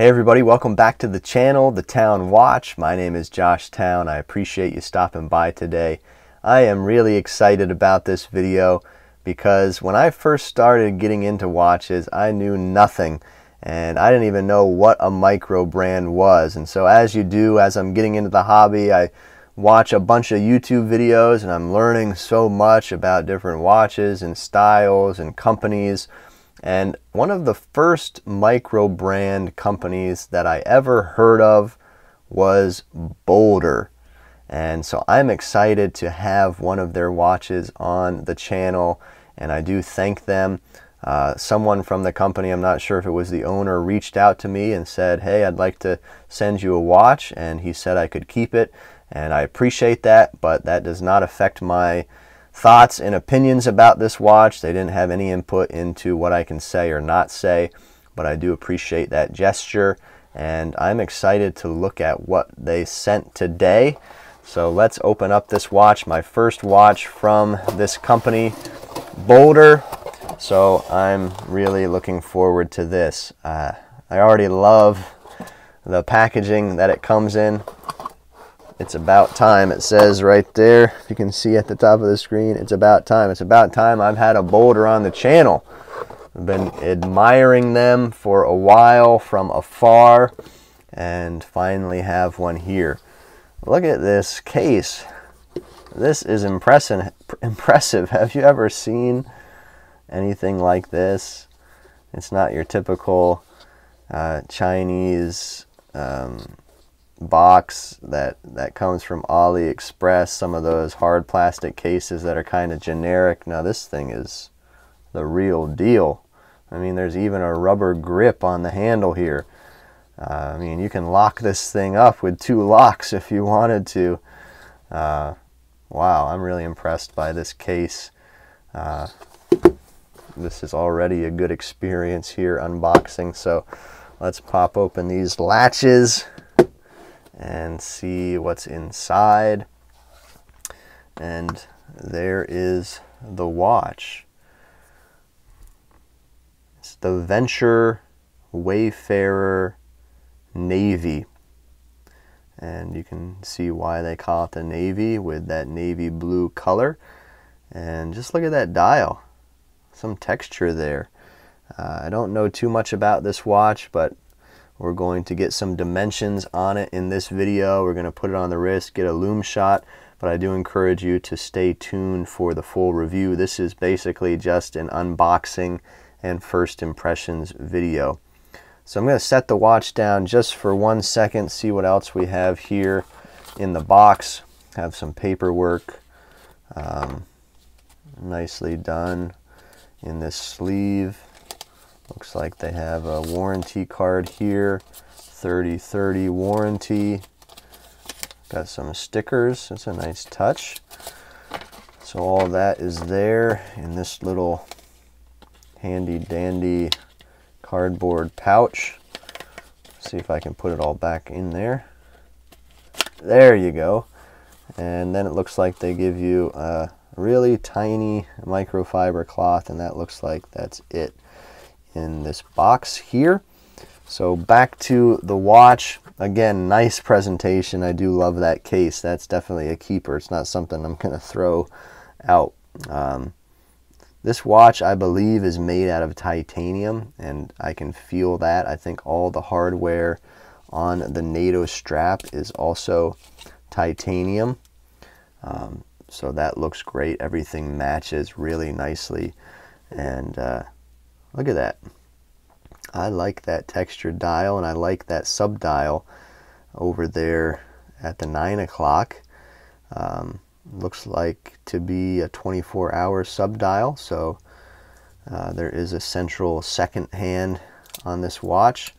Hey everybody, welcome back to the channel, The Town Watch. My name is Josh Town. I appreciate you stopping by today. I am really excited about this video because when I first started getting into watches, I knew nothing and I didn't even know what a micro brand was. And so as you do, as I'm getting into the hobby, I watch a bunch of YouTube videos and I'm learning so much about different watches and styles and companies. And one of the first micro brand companies that I ever heard of was Boulder. And so I'm excited to have one of their watches on the channel. And I do thank them. Uh, someone from the company, I'm not sure if it was the owner, reached out to me and said, hey, I'd like to send you a watch. And he said I could keep it. And I appreciate that, but that does not affect my thoughts and opinions about this watch. They didn't have any input into what I can say or not say, but I do appreciate that gesture. And I'm excited to look at what they sent today. So let's open up this watch, my first watch from this company, Boulder. So I'm really looking forward to this. Uh, I already love the packaging that it comes in. It's about time. It says right there, if you can see at the top of the screen, it's about time. It's about time I've had a boulder on the channel. I've been admiring them for a while from afar and finally have one here. Look at this case. This is impressive. impressive. Have you ever seen anything like this? It's not your typical uh, Chinese um, box that that comes from AliExpress, some of those hard plastic cases that are kind of generic. Now this thing is the real deal. I mean, there's even a rubber grip on the handle here. Uh, I mean, you can lock this thing up with two locks if you wanted to. Uh, wow, I'm really impressed by this case. Uh, this is already a good experience here unboxing. So let's pop open these latches and see what's inside. And there is the watch. It's the Venture Wayfarer Navy. And you can see why they call it the Navy with that navy blue color. And just look at that dial. Some texture there. Uh, I don't know too much about this watch, but we're going to get some dimensions on it in this video. We're going to put it on the wrist, get a loom shot, but I do encourage you to stay tuned for the full review. This is basically just an unboxing and first impressions video. So I'm going to set the watch down just for one second, see what else we have here in the box. Have some paperwork um, nicely done in this sleeve. Looks like they have a warranty card here, 3030 warranty. Got some stickers, That's a nice touch. So all that is there in this little handy dandy cardboard pouch. See if I can put it all back in there. There you go. And then it looks like they give you a really tiny microfiber cloth and that looks like that's it in this box here. So back to the watch. Again, nice presentation. I do love that case. That's definitely a keeper. It's not something I'm going to throw out. Um, this watch, I believe, is made out of titanium, and I can feel that. I think all the hardware on the NATO strap is also titanium. Um, so that looks great. Everything matches really nicely. And... Uh, Look at that. I like that textured dial and I like that sub dial over there at the 9 o'clock. Um, looks like to be a 24 hour sub dial so uh, there is a central second hand on this watch.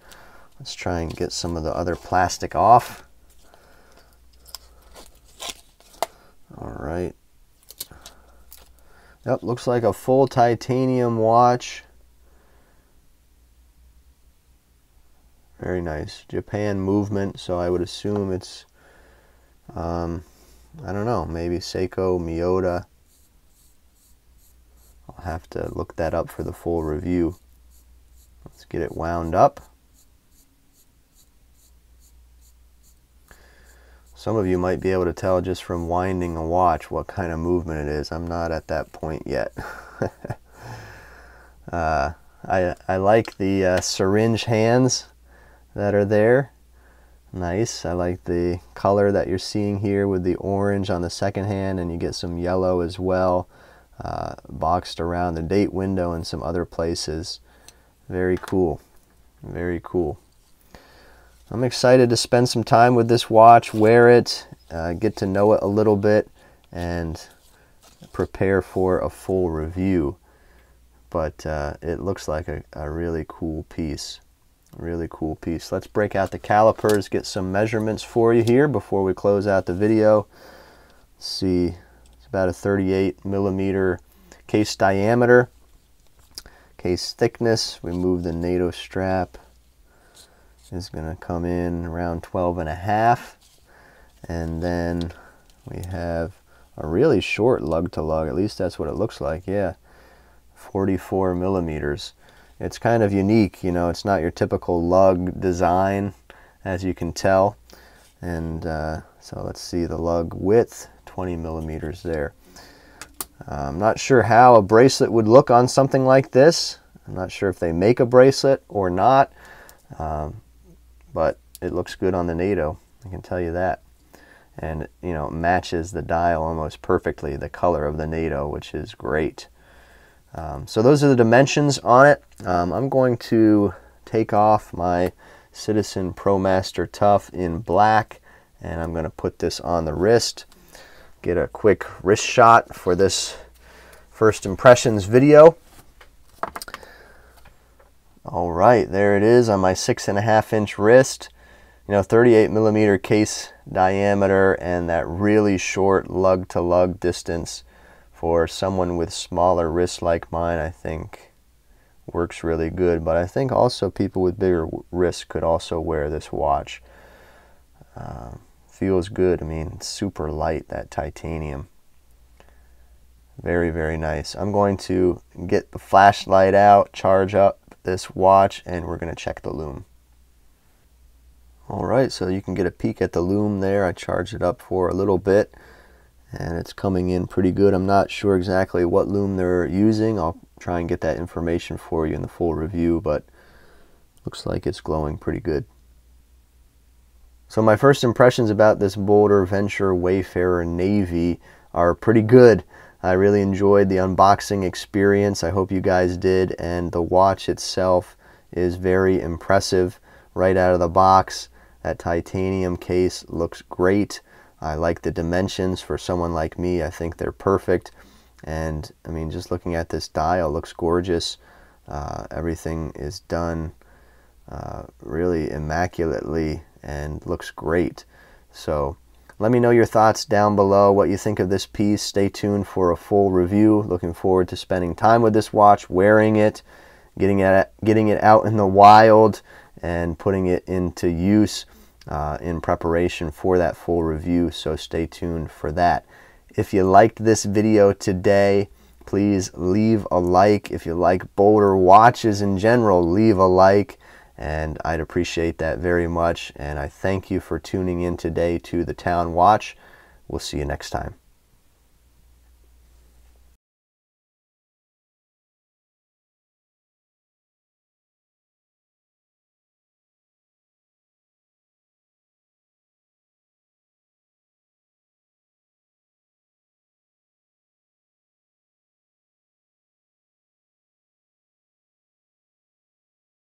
Let's try and get some of the other plastic off. All right. Yep, looks like a full titanium watch. Very nice. Japan Movement, so I would assume it's, um, I don't know, maybe Seiko, Miyota. I'll have to look that up for the full review. Let's get it wound up. Some of you might be able to tell just from winding a watch what kind of movement it is. I'm not at that point yet. uh, I, I like the uh, syringe hands that are there. Nice, I like the color that you're seeing here with the orange on the second hand and you get some yellow as well uh, boxed around the date window and some other places. Very cool, very cool. I'm excited to spend some time with this watch, wear it, uh, get to know it a little bit, and prepare for a full review. But uh, it looks like a, a really cool piece. Really cool piece. Let's break out the calipers, get some measurements for you here before we close out the video. Let's see, it's about a 38 millimeter case diameter, case thickness. We move the NATO strap is gonna come in around 12 and a half. And then we have a really short lug to lug, at least that's what it looks like, yeah. 44 millimeters it's kind of unique you know it's not your typical lug design as you can tell and uh, so let's see the lug width 20 millimeters there uh, I'm not sure how a bracelet would look on something like this I'm not sure if they make a bracelet or not um, but it looks good on the NATO I can tell you that and you know matches the dial almost perfectly the color of the NATO which is great um, so those are the dimensions on it. Um, I'm going to take off my Citizen ProMaster Tough in black and I'm going to put this on the wrist. Get a quick wrist shot for this first impressions video. All right, there it is on my six and a half inch wrist. You know, 38 millimeter case diameter and that really short lug to lug distance for someone with smaller wrists like mine, I think works really good. But I think also people with bigger wrists could also wear this watch. Uh, feels good. I mean, super light, that titanium. Very, very nice. I'm going to get the flashlight out, charge up this watch, and we're going to check the loom. All right, so you can get a peek at the loom there. I charged it up for a little bit and it's coming in pretty good. I'm not sure exactly what loom they're using. I'll try and get that information for you in the full review, but looks like it's glowing pretty good. So my first impressions about this Boulder Venture Wayfarer Navy are pretty good. I really enjoyed the unboxing experience. I hope you guys did. And the watch itself is very impressive right out of the box. That titanium case looks great. I like the dimensions for someone like me. I think they're perfect. And I mean, just looking at this dial looks gorgeous. Uh, everything is done uh, really immaculately and looks great. So let me know your thoughts down below, what you think of this piece. Stay tuned for a full review. Looking forward to spending time with this watch, wearing it, getting it, getting it out in the wild, and putting it into use uh, in preparation for that full review, so stay tuned for that. If you liked this video today, please leave a like. If you like Boulder watches in general, leave a like, and I'd appreciate that very much. And I thank you for tuning in today to the Town Watch. We'll see you next time.